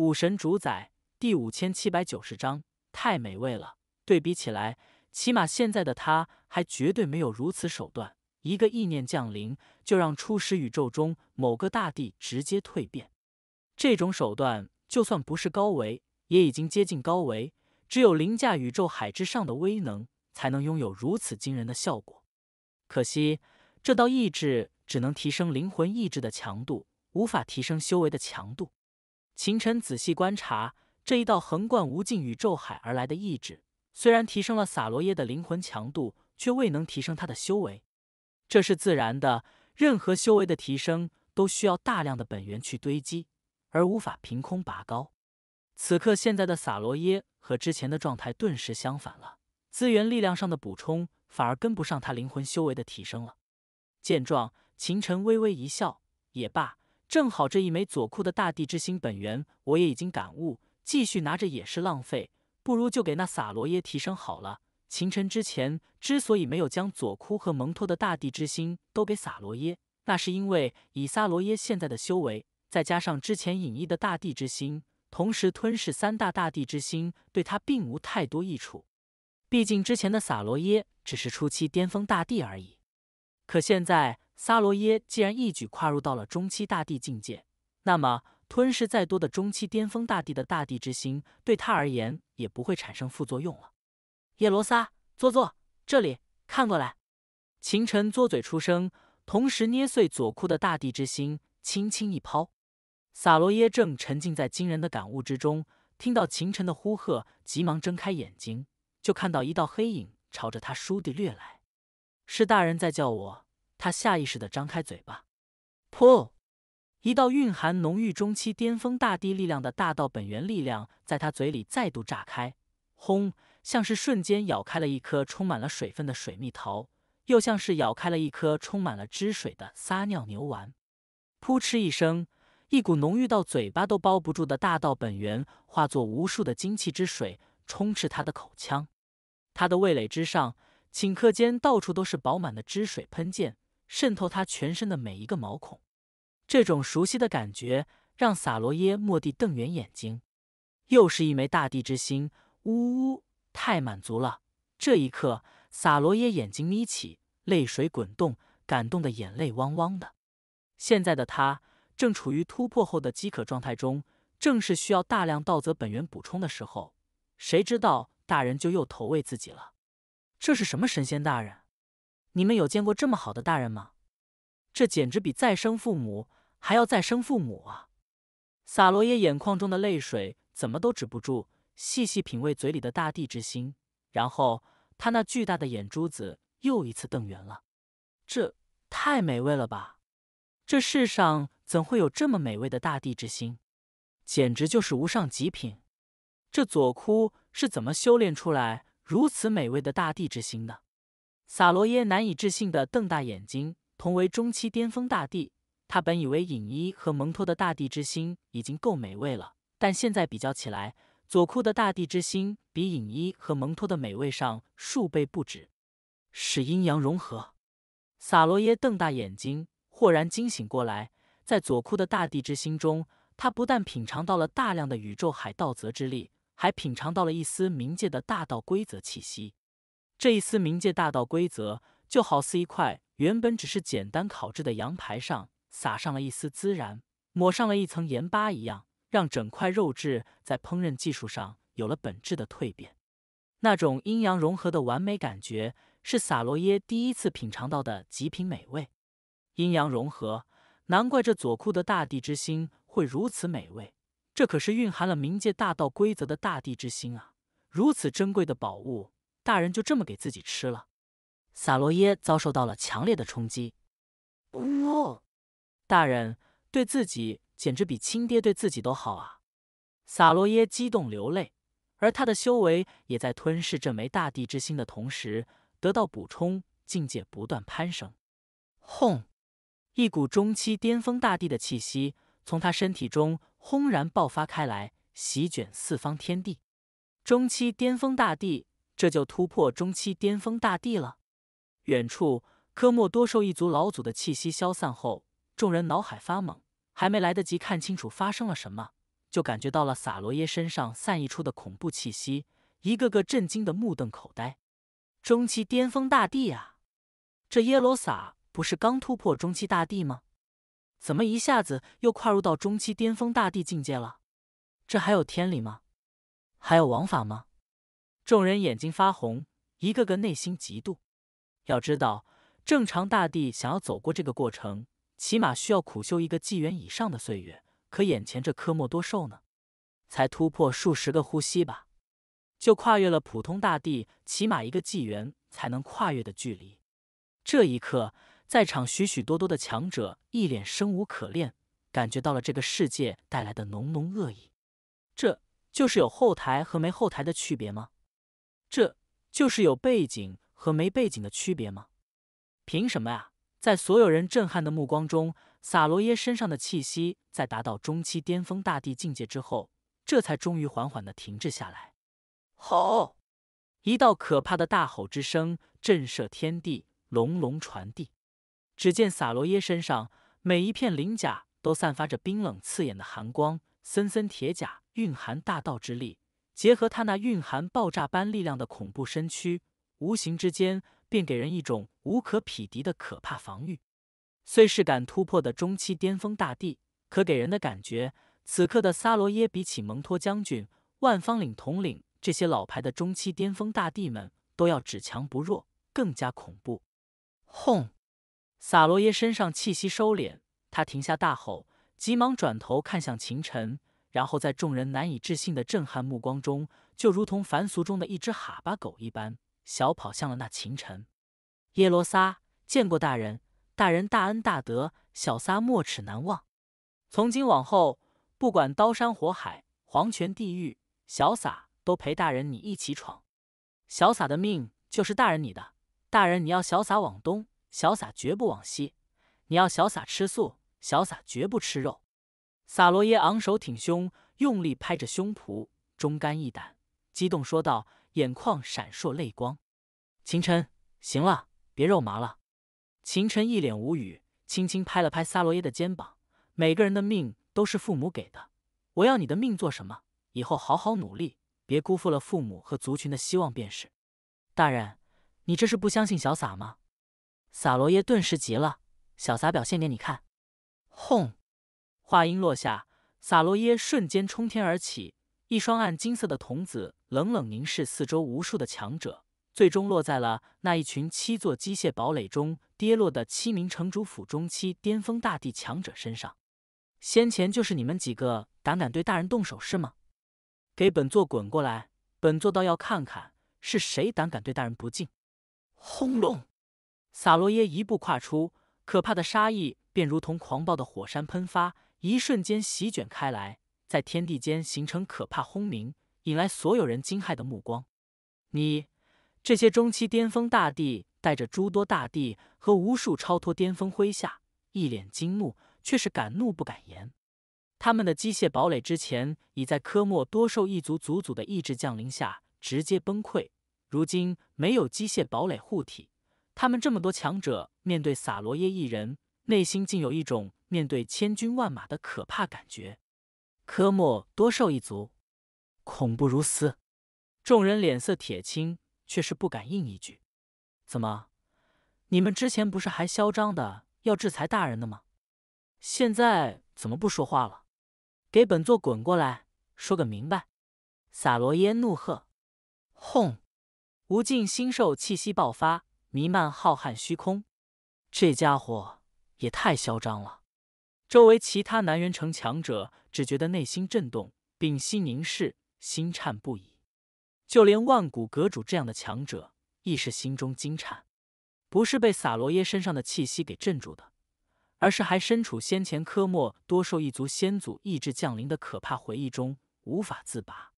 武神主宰第五千七百九十章太美味了。对比起来，起码现在的他还绝对没有如此手段。一个意念降临，就让初始宇宙中某个大帝直接蜕变。这种手段，就算不是高维，也已经接近高维。只有凌驾宇宙海之上的威能，才能拥有如此惊人的效果。可惜，这道意志只能提升灵魂意志的强度，无法提升修为的强度。秦尘仔细观察这一道横贯无尽宇宙海而来的意志，虽然提升了萨罗耶的灵魂强度，却未能提升他的修为。这是自然的，任何修为的提升都需要大量的本源去堆积，而无法凭空拔高。此刻，现在的萨罗耶和之前的状态顿时相反了，资源力量上的补充反而跟不上他灵魂修为的提升了。见状，秦尘微微一笑，也罢。正好这一枚左库的大地之心本源，我也已经感悟，继续拿着也是浪费，不如就给那萨罗耶提升好了。秦尘之前之所以没有将左库和蒙托的大地之心都给萨罗耶，那是因为以萨罗耶现在的修为，再加上之前隐逸的大地之心，同时吞噬三大大地之心，对他并无太多益处。毕竟之前的萨罗耶只是初期巅峰大地而已，可现在。萨罗耶既然一举跨入到了中期大帝境界，那么吞噬再多的中期巅峰大帝的大地之心，对他而言也不会产生副作用了。叶罗萨，坐坐，这里，看过来。秦尘嘬嘴出声，同时捏碎左库的大地之心，轻轻一抛。萨罗耶正沉浸在惊人的感悟之中，听到秦尘的呼喝，急忙睁开眼睛，就看到一道黑影朝着他倏地掠来。是大人在叫我。他下意识的张开嘴巴，噗，一道蕴含浓郁中期巅峰大地力量的大道本源力量在他嘴里再度炸开，轰，像是瞬间咬开了一颗充满了水分的水蜜桃，又像是咬开了一颗充满了汁水的撒尿牛丸，噗嗤一声，一股浓郁到嘴巴都包不住的大道本源化作无数的精气之水充斥他的口腔，他的味蕾之上，顷刻间到处都是饱满的汁水喷溅。渗透他全身的每一个毛孔，这种熟悉的感觉让萨罗耶蓦地瞪圆眼睛。又是一枚大地之心，呜呜，太满足了！这一刻，萨罗耶眼睛眯起，泪水滚动，感动的眼泪汪汪的。现在的他正处于突破后的饥渴状态中，正是需要大量道泽本源补充的时候。谁知道大人就又投喂自己了？这是什么神仙大人？你们有见过这么好的大人吗？这简直比再生父母还要再生父母啊！萨罗耶眼眶中的泪水怎么都止不住，细细品味嘴里的大地之心，然后他那巨大的眼珠子又一次瞪圆了。这太美味了吧！这世上怎会有这么美味的大地之心？简直就是无上极品！这左窟是怎么修炼出来如此美味的大地之心的？萨罗耶难以置信地瞪大眼睛。同为中期巅峰大帝，他本以为影一和蒙托的大地之心已经够美味了，但现在比较起来，佐库的大地之心比影一和蒙托的美味上数倍不止。使阴阳融合！萨罗耶瞪大眼睛，豁然惊醒过来。在佐库的大地之心中，他不但品尝到了大量的宇宙海盗泽之力，还品尝到了一丝冥界的大道规则气息。这一丝冥界大道规则，就好似一块原本只是简单烤制的羊排上撒上了一丝孜然，抹上了一层盐巴一样，让整块肉质在烹饪技术上有了本质的蜕变。那种阴阳融合的完美感觉，是萨罗耶第一次品尝到的极品美味。阴阳融合，难怪这左库的大地之心会如此美味。这可是蕴含了冥界大道规则的大地之心啊！如此珍贵的宝物。大人就这么给自己吃了，萨罗耶遭受到了强烈的冲击。哇！大人对自己简直比亲爹对自己都好啊！萨罗耶激动流泪，而他的修为也在吞噬这枚大地之心的同时得到补充，境界不断攀升。轰！一股中期巅峰大地的气息从他身体中轰然爆发开来，席卷四方天地。中期巅峰大地。这就突破中期巅峰大帝了。远处科莫多兽一族老祖的气息消散后，众人脑海发懵，还没来得及看清楚发生了什么，就感觉到了撒罗耶身上散溢出的恐怖气息，一个个震惊的目瞪口呆。中期巅峰大帝呀！这耶罗撒不是刚突破中期大帝吗？怎么一下子又跨入到中期巅峰大帝境界了？这还有天理吗？还有王法吗？众人眼睛发红，一个个内心嫉妒。要知道，正常大帝想要走过这个过程，起码需要苦修一个纪元以上的岁月。可眼前这科莫多兽呢，才突破数十个呼吸吧，就跨越了普通大帝起码一个纪元才能跨越的距离。这一刻，在场许许多多的强者一脸生无可恋，感觉到了这个世界带来的浓浓恶意。这就是有后台和没后台的区别吗？这就是有背景和没背景的区别吗？凭什么呀？在所有人震撼的目光中，萨罗耶身上的气息在达到中期巅峰大帝境界之后，这才终于缓缓的停滞下来。吼！一道可怕的大吼之声震慑天地，隆隆传递。只见萨罗耶身上每一片鳞甲都散发着冰冷刺眼的寒光，森森铁甲蕴含大道之力。结合他那蕴含爆炸般力量的恐怖身躯，无形之间便给人一种无可匹敌的可怕防御。虽是敢突破的中期巅峰大帝，可给人的感觉，此刻的萨罗耶比起蒙托将军、万方领统领这些老牌的中期巅峰大帝们，都要只强不弱，更加恐怖。轰！萨罗耶身上气息收敛，他停下大吼，急忙转头看向秦尘。然后在众人难以置信的震撼目光中，就如同凡俗中的一只哈巴狗一般，小跑向了那秦尘。耶罗撒见过大人，大人大恩大德，小撒没齿难忘。从今往后，不管刀山火海、黄泉地狱，小撒都陪大人你一起闯。小撒的命就是大人你的，大人你要小撒往东，小撒绝不往西；你要小撒吃素，小撒绝不吃肉。萨罗耶昂首挺胸，用力拍着胸脯，忠肝义胆，激动说道，眼眶闪烁泪光。秦晨，行了，别肉麻了。秦晨一脸无语，轻轻拍了拍萨罗耶的肩膀。每个人的命都是父母给的，我要你的命做什么？以后好好努力，别辜负了父母和族群的希望便是。大人，你这是不相信小撒吗？萨罗耶顿时急了，小撒表现给你看，轰！话音落下，萨罗耶瞬间冲天而起，一双暗金色的瞳子冷冷凝视四周无数的强者，最终落在了那一群七座机械堡垒中跌落的七名城主府中期巅峰大帝强者身上。先前就是你们几个胆敢对大人动手是吗？给本座滚过来！本座倒要看看是谁胆敢对大人不敬！轰隆！萨罗耶一步跨出，可怕的杀意便如同狂暴的火山喷发。一瞬间席卷开来，在天地间形成可怕轰鸣，引来所有人惊骇的目光。你这些中期巅峰大帝，带着诸多大帝和无数超脱巅峰麾下，一脸惊怒，却是敢怒不敢言。他们的机械堡垒之前已在科莫多兽一族祖祖的意志降临下直接崩溃，如今没有机械堡垒护体，他们这么多强者面对撒罗耶一人，内心竟有一种。面对千军万马的可怕感觉，科莫多兽一族恐怖如斯，众人脸色铁青，却是不敢应一句。怎么，你们之前不是还嚣张的要制裁大人的吗？现在怎么不说话了？给本座滚过来，说个明白！撒罗耶怒喝，轰，无尽星兽气息爆发，弥漫浩瀚虚空。这家伙也太嚣张了！周围其他南元城强者只觉得内心震动，屏息凝视，心颤不已。就连万古阁主这样的强者，亦是心中惊颤，不是被萨罗耶身上的气息给镇住的，而是还身处先前科莫多兽一族先祖意志降临的可怕回忆中，无法自拔。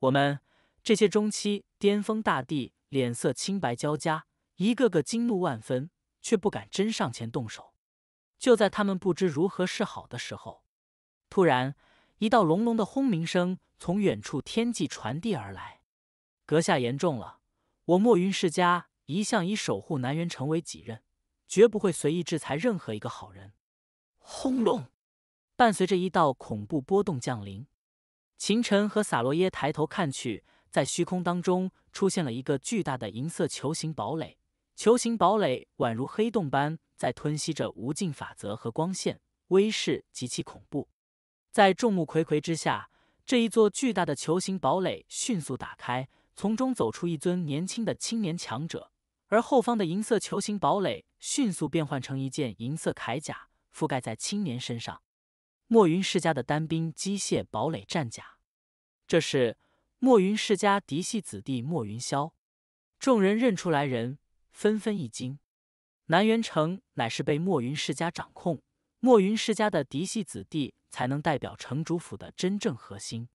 我们这些中期巅峰大帝，脸色青白交加，一个个惊怒万分，却不敢真上前动手。就在他们不知如何是好的时候，突然一道隆隆的轰鸣声从远处天际传递而来。阁下言重了，我墨云世家一向以守护南元城为己任，绝不会随意制裁任何一个好人。轰隆！伴随着一道恐怖波动降临，秦尘和萨罗耶抬头看去，在虚空当中出现了一个巨大的银色球形堡垒。球形堡垒宛如黑洞般。在吞吸着无尽法则和光线，威势极其恐怖。在众目睽睽之下，这一座巨大的球形堡垒迅速打开，从中走出一尊年轻的青年强者。而后方的银色球形堡垒迅速变换成一件银色铠甲，覆盖在青年身上。墨云世家的单兵机械堡垒战甲，这是墨云世家嫡系子弟墨云霄。众人认出来人，纷纷一惊。南元城乃是被墨云世家掌控，墨云世家的嫡系子弟才能代表城主府的真正核心。